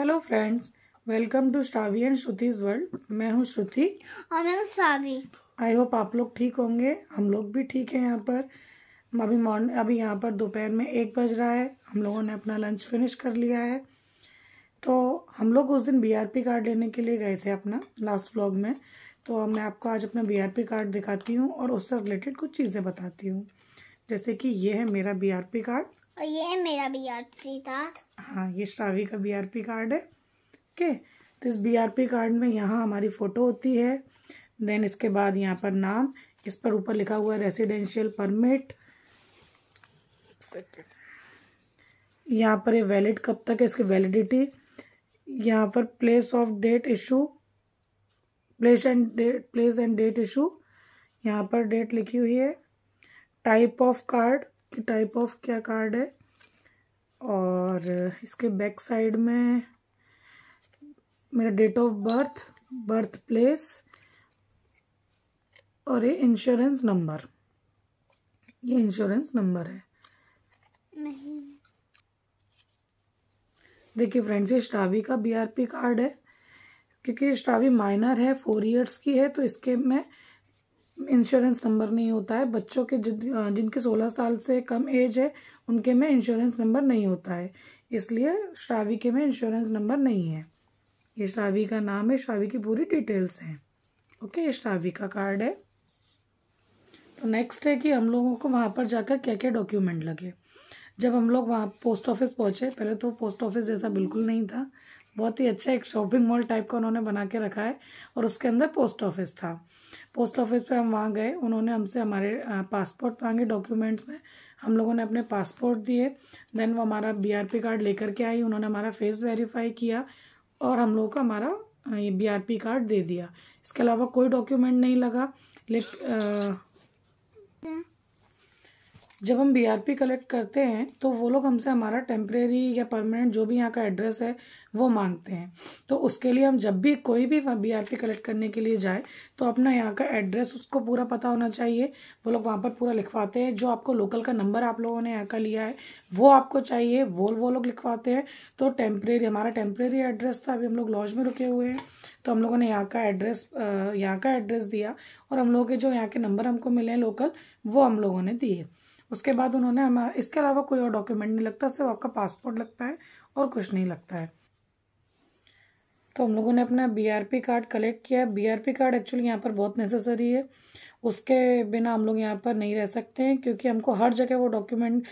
hello friends welcome to Shravi and Shruti's world मैं हूँ श्रुति और मैं हूँ श्रावी आई होप आप लोग ठीक होंगे हम लोग भी ठीक हैं यहाँ पर अभी मॉर्निंग अभी यहाँ पर दोपहर में एक बज रहा है हम लोगों ने अपना लंच फिनिश कर लिया है तो हम लोग उस दिन बीआरपी कार्ड लेने के लिए गए थे अपना लास्ट व्लॉग में तो मैं आपको आज अपना बी कार्ड दिखाती हूँ और उससे रिलेटेड कुछ चीज़ें बताती हूँ जैसे कि ये है मेरा बी कार्ड और ये मेरा बीआरपी कार्ड हाँ ये श्रावी का बीआरपी कार्ड है ओके तो इस बीआरपी कार्ड में यहाँ हमारी फ़ोटो होती है देन इसके बाद यहाँ पर नाम इस पर ऊपर लिखा हुआ है रेसिडेंशियल परमिट यहाँ पर ये वैलिड कब तक है इसकी वैलिडिटी यहाँ पर place of date issue place and date place and date issue यहाँ पर डेट लिखी हुई है टाइप ऑफ कार्ड कि टाइप ऑफ क्या कार्ड है और इसके बैक साइड में मेरा date of birth birth place और ये इंश्योरेंस नंबर ये इंश्योरेंस नंबर है नहीं देखिए फ्रेंड्स ये श्रावी का बीआरपी कार्ड है क्योंकि श्रावी माइनर है फोर इयर्स की है तो इसके में इंश्योरेंस नंबर नहीं होता है बच्चों के जिन जिनके सोलह साल से कम एज है उनके में इंश्योरेंस नंबर नहीं होता है इसलिए श्रावी के में इंश्योरेंस नंबर नहीं है ये श्रावी का नाम है श्रावी की पूरी डिटेल्स हैं ओके ये श्रावी का कार्ड है तो नेक्स्ट है कि हम लोगों को वहाँ पर जाकर क्या क्या डॉक्यूमेंट लगे जब हम लोग वहाँ पोस्ट ऑफिस पहुँचे पहले तो पोस्ट ऑफिस जैसा बिल्कुल नहीं था बहुत ही अच्छा एक शॉपिंग मॉल टाइप का उन्होंने बना के रखा है और उसके अंदर पोस्ट ऑफिस था पोस्ट ऑफिस पे हम वहाँ गए उन्होंने हमसे हमारे पासपोर्ट मांगे डॉक्यूमेंट्स में हम लोगों ने अपने पासपोर्ट दिए देन वो हमारा बी कार्ड लेकर के आई उन्होंने हमारा फेस वेरीफाई किया और हम लोगों का हमारा ये बीआरपी कार्ड दे दिया इसके अलावा कोई डॉक्यूमेंट नहीं लगा जब हम बीआरपी कलेक्ट करते हैं तो वो लोग हमसे हमारा टेम्प्रेरी या परमानेंट जो भी यहाँ का एड्रेस है वो मांगते हैं तो उसके लिए हम जब भी कोई भी बी आर पी कलेक्ट करने के लिए जाए तो अपना यहाँ का एड्रेस उसको पूरा पता होना चाहिए वो लोग वहाँ पर पूरा लिखवाते हैं जो आपको लोकल का नंबर आप लोगों ने यहाँ का लिया है वो आपको चाहिए वो वो लोग लिखवाते हैं तो टेम्परेरी हमारा टेम्परेरी एड्रेस था अभी हम लोग लॉज में रुके हुए हैं तो हम लोगों ने यहाँ का एड्रेस यहाँ का एड्रेस दिया और हम लोगों के जो यहाँ के नंबर हमको मिले हैं लोकल वो हम लोगों ने दिए उसके बाद उन्होंने हमारा इसके अलावा कोई और डॉक्यूमेंट नहीं लगता सिर्फ आपका पासपोर्ट लगता है और कुछ नहीं लगता है तो हम लोगों ने अपना बीआरपी कार्ड कलेक्ट किया बीआरपी कार्ड एक्चुअली यहाँ पर बहुत नेसेसरी है उसके बिना हम लोग यहाँ पर नहीं रह सकते हैं क्योंकि हमको हर जगह वो डॉक्यूमेंट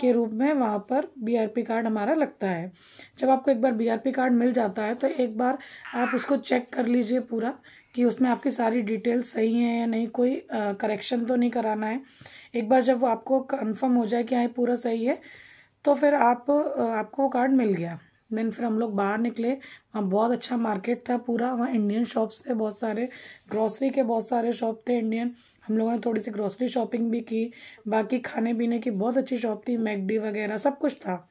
के रूप में वहाँ पर बीआरपी कार्ड हमारा लगता है जब आपको एक बार बीआरपी कार्ड मिल जाता है तो एक बार आप उसको चेक कर लीजिए पूरा कि उसमें आपकी सारी डिटेल्स सही हैं या नहीं कोई करेक्शन तो नहीं कराना है एक बार जब आपको कन्फर्म हो जाए कि हाँ पूरा सही है तो फिर आप आपको कार्ड मिल गया देन फिर हम लोग बाहर निकले वहाँ बहुत अच्छा मार्केट था पूरा वहाँ इंडियन शॉप्स थे बहुत सारे ग्रॉसरी के बहुत सारे शॉप थे इंडियन हम लोगों ने थोड़ी सी ग्रॉसरी शॉपिंग भी की बाकी खाने पीने की बहुत अच्छी शॉप थी मैकडी वगैरह सब कुछ था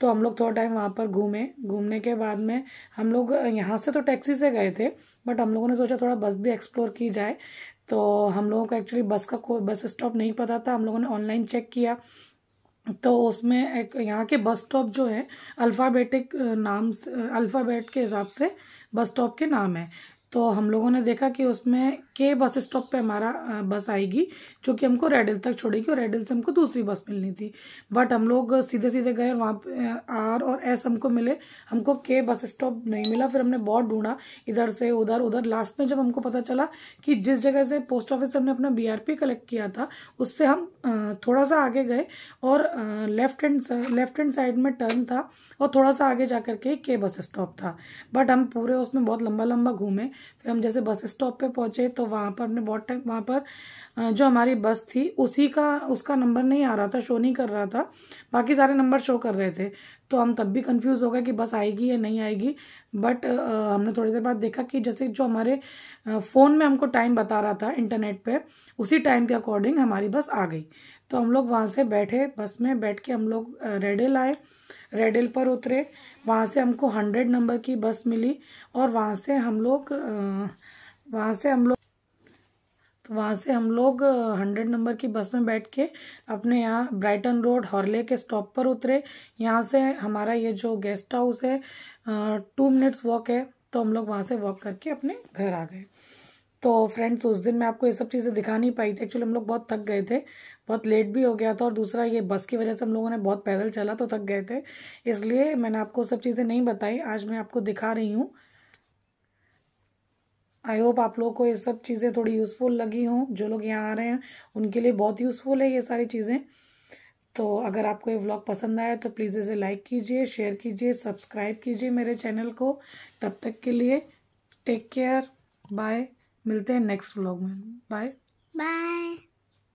तो हम लोग थोड़ा टाइम वहाँ पर घूमे घूमने के बाद में हम लोग यहाँ से तो टैक्सी से गए थे बट हम लोगों ने सोचा थोड़ा बस भी एक्सप्लोर की जाए तो हम लोगों को एक्चुअली बस का कोई बस स्टॉप नहीं पता था हम लोगों ने ऑनलाइन चेक किया तो उसमें एक यहाँ के बस स्टॉप जो है अल्फ़ाबेटिक नाम अल्फ़ाबेट के हिसाब से बस स्टॉप के नाम है तो हम लोगों ने देखा कि उसमें के बस स्टॉप पे हमारा बस आएगी जो कि हमको रेडल तक छोड़ेगी और रेडल से हमको दूसरी बस मिलनी थी बट हम लोग सीधे सीधे गए वहाँ पे आर और एस हमको मिले हमको के बस स्टॉप नहीं मिला फिर हमने बहुत ढूंढा इधर से उधर उधर लास्ट में जब हमको पता चला कि जिस जगह से पोस्ट ऑफिस से हमने अपना बी कलेक्ट किया था उससे हम थोड़ा सा आगे गए और left hand left hand side में टर्न था और थोड़ा सा आगे जा करके के बस स्टॉप था बट हम पूरे उसमें बहुत लंबा लंबा घूमे फिर हम जैसे बस स्टॉप पे पहुंचे तो वहां पर हमने बहुत टाइम वहां पर जो हमारी बस थी उसी का उसका नंबर नहीं आ रहा था शो नहीं कर रहा था बाकी सारे नंबर शो कर रहे थे तो हम तब भी कंफ्यूज हो गए कि बस आएगी या नहीं आएगी बट हमने थोड़ी देर बाद देखा कि जैसे जो हमारे फ़ोन में हमको टाइम बता रहा था इंटरनेट पे उसी टाइम के अकॉर्डिंग हमारी बस आ गई तो हम लोग वहां से बैठे बस में बैठ के हम लोग रेडे लाए रेड हिल पर उतरे वहाँ से हमको हंड्रेड नंबर की बस मिली और वहाँ से हम लोग वहाँ से हम लोग तो वहाँ से हम लोग हंड्रेड नंबर की बस में बैठ के अपने यहाँ ब्राइटन रोड हॉर्ले के स्टॉप पर उतरे यहाँ से हमारा ये जो गेस्ट हाउस है टू मिनट्स वॉक है तो हम लोग वहाँ से वॉक करके अपने घर आ गए तो फ्रेंड्स उस दिन मैं आपको ये सब चीज़ें दिखा नहीं पाई थी एक्चुअली हम लोग बहुत थक गए थे बहुत लेट भी हो गया था और दूसरा ये बस की वजह से हम लोगों ने बहुत पैदल चला तो थक गए थे इसलिए मैंने आपको सब चीज़ें नहीं बताई आज मैं आपको दिखा रही हूँ आई होप आप लोगों को ये सब चीज़ें थोड़ी यूज़फुल लगी हों जो लोग यहाँ आ रहे हैं उनके लिए बहुत यूज़फुल है ये सारी चीज़ें तो अगर आपको ये व्लॉग पसंद आया तो प्लीज़ इसे लाइक कीजिए शेयर कीजिए सब्सक्राइब कीजिए मेरे चैनल को तब तक के लिए टेक केयर बाय मिलते हैं नेक्स्ट व्लॉग में बाय बाय